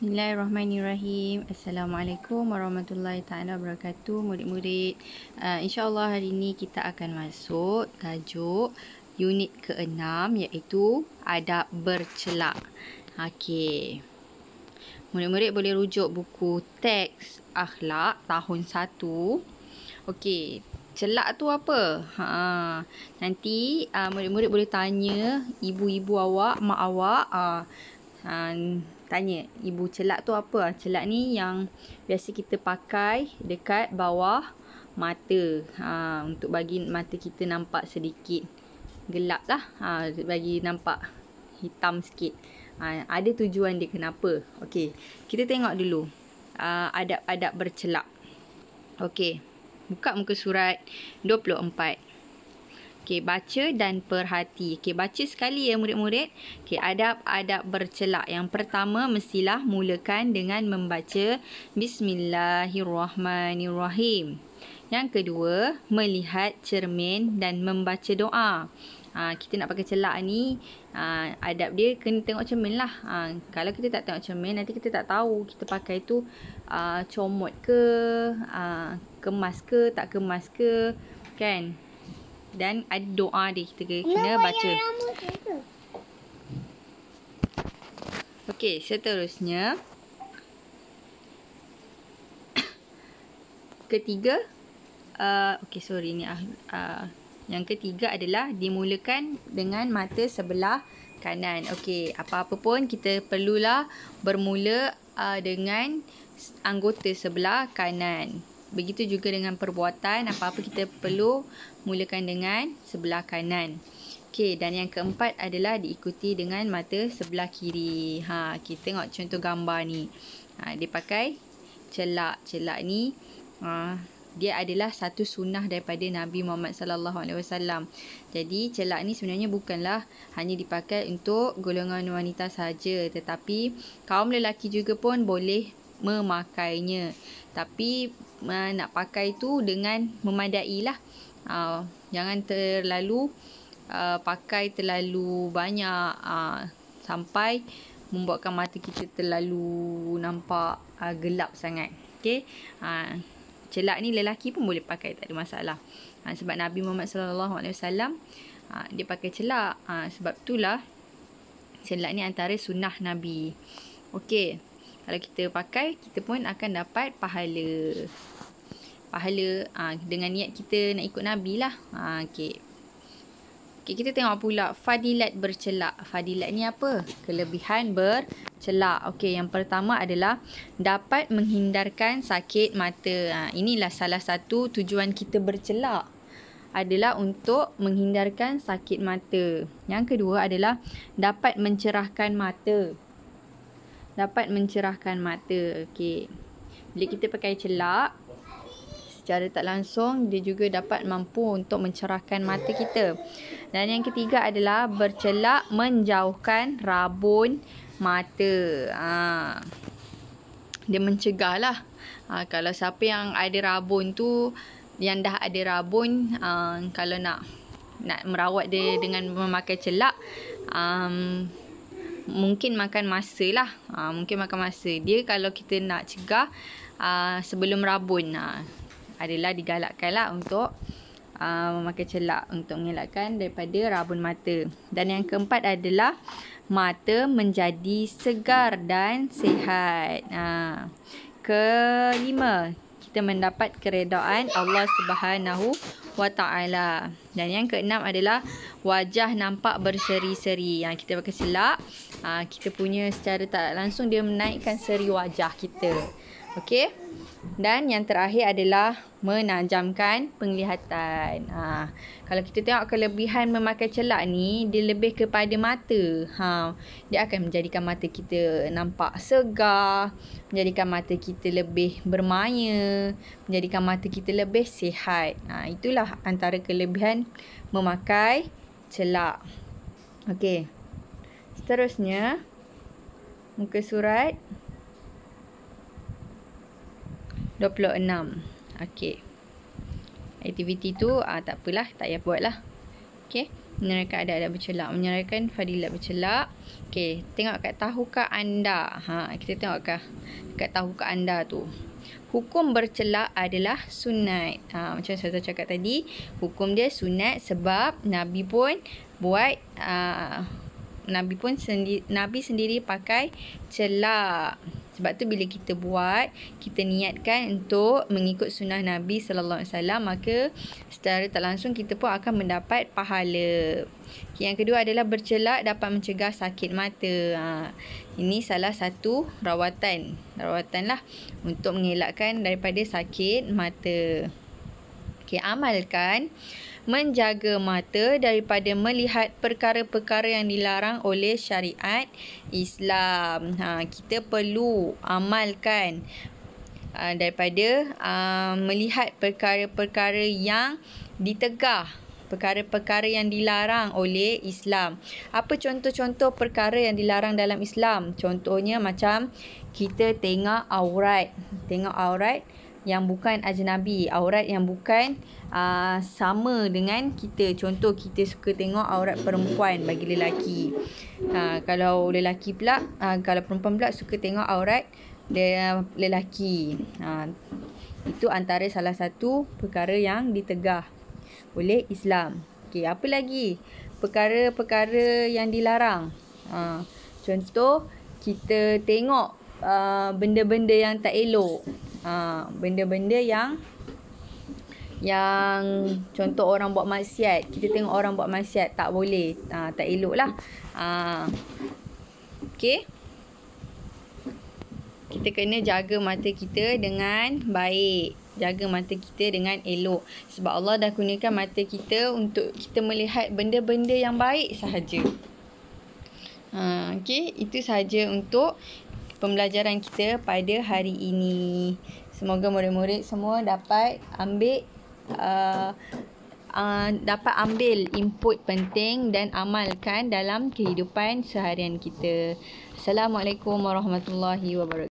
Bismillahirrahmanirrahim. Assalamualaikum warahmatullahi taala wabarakatuh. Murid-murid, uh, insya hari ini kita akan masuk tajuk unit ke-6 iaitu adab bercelak. Okey. Murid-murid boleh rujuk buku teks akhlak tahun 1. Okey, celak tu apa? Ha. Nanti uh, murid-murid boleh tanya ibu-ibu awak, mak awak uh, ha, tanya ibu celak tu apa? Ah, celak ni yang biasa kita pakai dekat bawah mata ha, untuk bagi mata kita nampak sedikit gelap lah ha, bagi nampak hitam sikit ha, ada tujuan dia kenapa Okey, kita tengok dulu adab-adab bercelak Okey, buka muka surat 24 Okey, baca dan perhati. Okey, baca sekali ya murid-murid. Okey, adab-adab bercelak. Yang pertama mestilah mulakan dengan membaca Bismillahirrahmanirrahim. Yang kedua, melihat cermin dan membaca doa. Ha, kita nak pakai celak ni, ha, adab dia kena tengok cermin lah. Ha, kalau kita tak tengok cermin, nanti kita tak tahu kita pakai tu ha, comot ke, ha, kemas ke, tak kemas ke, kan? Kan? Dan ada doa dia kita kena baca. Okey, seterusnya. Ketiga. Uh, Okey, sorry. ah uh, yang ketiga adalah dimulakan dengan mata sebelah kanan. Okey, apa-apa pun kita perlulah bermula uh, dengan anggota sebelah kanan. Begitu juga dengan perbuatan, apa-apa kita perlu mulakan dengan sebelah kanan. Okey, dan yang keempat adalah diikuti dengan mata sebelah kiri. Ha, kita tengok contoh gambar ni. Ha, dia pakai celak. Celak ni ha, dia adalah satu sunnah daripada Nabi Muhammad sallallahu alaihi wasallam. Jadi celak ni sebenarnya bukanlah hanya dipakai untuk golongan wanita saja, tetapi kaum lelaki juga pun boleh memakainya. Tapi uh, nak pakai tu dengan memadai lah. Uh, jangan terlalu uh, pakai terlalu banyak uh, sampai membuatkan mata kita terlalu nampak uh, gelap sangat. Okay. Uh, celak ni lelaki pun boleh pakai tak ada masalah. Uh, sebab Nabi Muhammad SAW uh, dia pakai celak. Uh, sebab itulah celak ni antara sunnah Nabi. Okay. Kalau kita pakai, kita pun akan dapat pahala. Pahala ha, dengan niat kita nak ikut Nabi lah. Ha, ah, okay. okay. Kita tengok pula fadilat bercelak. Fadilat ni apa? Kelebihan bercelak. Okay, yang pertama adalah dapat menghindarkan sakit mata. Ha, inilah salah satu tujuan kita bercelak. Adalah untuk menghindarkan sakit mata. Yang kedua adalah dapat mencerahkan mata. Mata dapat mencerahkan mata. Okey. Bila kita pakai celak secara tak langsung dia juga dapat mampu untuk mencerahkan mata kita. Dan yang ketiga adalah bercelak menjauhkan rabun mata. Ha. Dia mencegah lah. Ha, kalau siapa yang ada rabun tu, yang dah ada rabun, um, kalau nak nak merawat dia dengan memakai celak, um, mungkin makan masa lah. Ha, mungkin makan masa. Dia kalau kita nak cegah ha, sebelum rabun ha, adalah digalakkan lah untuk ha, memakai celak untuk mengelakkan daripada rabun mata. Dan yang keempat adalah mata menjadi segar dan sihat. Ha. Kelima, kita mendapat keredaan Allah Subhanahu wa ta'ala. Dan yang keenam adalah wajah nampak berseri-seri. Yang ah, kita pakai silap, ah, kita punya secara tak langsung dia menaikkan seri wajah kita. Okey? Dan yang terakhir adalah menajamkan penglihatan. Ha. Kalau kita tengok kelebihan memakai celak ni, dia lebih kepada mata. Ha. Dia akan menjadikan mata kita nampak segar, menjadikan mata kita lebih bermaya, menjadikan mata kita lebih sihat. Ha. Itulah antara kelebihan memakai celak. Okey, seterusnya muka surat 26. Okey. Aktiviti tu uh, tak apalah, tak payah buatlah. Okey. Menyerahkan ada ada bercelak. Menyerahkan fadilat bercelak. Okey. Tengok kat tahukah anda. Ha, kita tengok kat, kat tahukah anda tu. Hukum bercelak adalah sunat. Ha, macam saya cakap tadi. Hukum dia sunat sebab Nabi pun buat... Uh, Nabi pun sendi Nabi sendiri pakai celak. Sebab tu bila kita buat, kita niatkan untuk mengikut sunnah Nabi sallallahu alaihi wasallam, maka secara tak langsung kita pun akan mendapat pahala. Yang kedua adalah bercelak dapat mencegah sakit mata. Ha, ini salah satu rawatan. Rawatanlah untuk mengelakkan daripada sakit mata. Okey, amalkan menjaga mata daripada melihat perkara-perkara yang dilarang oleh syariat Islam. Ha, kita perlu amalkan ha, daripada ha, melihat perkara-perkara yang ditegah perkara-perkara yang dilarang oleh Islam. Apa contoh-contoh perkara yang dilarang dalam Islam? Contohnya macam kita tengok aurat. Tengok aurat, yang bukan ajnabi, aurat yang bukan uh, sama dengan kita. Contoh kita suka tengok aurat perempuan bagi lelaki. Uh, kalau lelaki pula, uh, kalau perempuan pula suka tengok aurat lelaki. Uh, itu antara salah satu perkara yang ditegah oleh Islam. Okey, apa lagi? Perkara-perkara yang dilarang. Uh, contoh kita tengok uh, benda-benda yang tak elok Ha, benda-benda yang yang contoh orang buat maksiat kita tengok orang buat maksiat tak boleh ha, tak elok lah ha, okay. kita kena jaga mata kita dengan baik jaga mata kita dengan elok sebab Allah dah gunakan mata kita untuk kita melihat benda-benda yang baik sahaja Ha, okay, itu sahaja untuk pembelajaran kita pada hari ini. Semoga murid-murid semua dapat ambil uh, uh, dapat ambil input penting dan amalkan dalam kehidupan seharian kita. Assalamualaikum warahmatullahi wabarakatuh.